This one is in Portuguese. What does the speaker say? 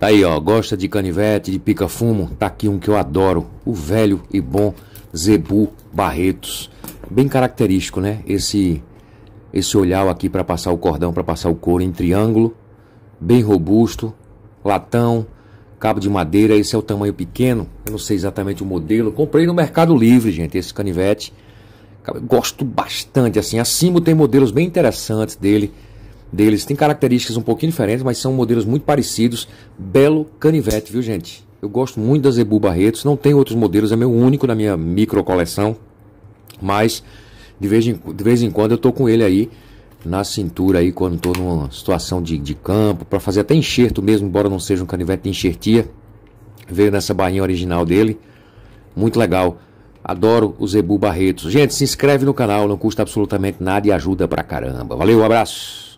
Tá aí, ó. Gosta de canivete, de pica-fumo? Tá aqui um que eu adoro. O velho e bom Zebu Barretos. Bem característico, né? Esse esse olhar aqui para passar o cordão, para passar o couro em triângulo. Bem robusto. Latão. Cabo de madeira. Esse é o tamanho pequeno. Eu não sei exatamente o modelo. Comprei no Mercado Livre, gente, esse canivete. Gosto bastante, assim. acima tem modelos bem interessantes dele deles tem características um pouquinho diferentes, mas são modelos muito parecidos. Belo canivete, viu, gente? Eu gosto muito da Zebu Barretos, não tem outros modelos, é meu único na minha micro coleção, mas de vez em, de vez em quando eu tô com ele aí na cintura aí quando estou numa situação de, de campo, para fazer até enxerto mesmo, embora não seja um canivete de enxertia. Veio nessa barrinha original dele. Muito legal. Adoro o Zebu Barretos. Gente, se inscreve no canal, não custa absolutamente nada e ajuda pra caramba. Valeu, um abraço.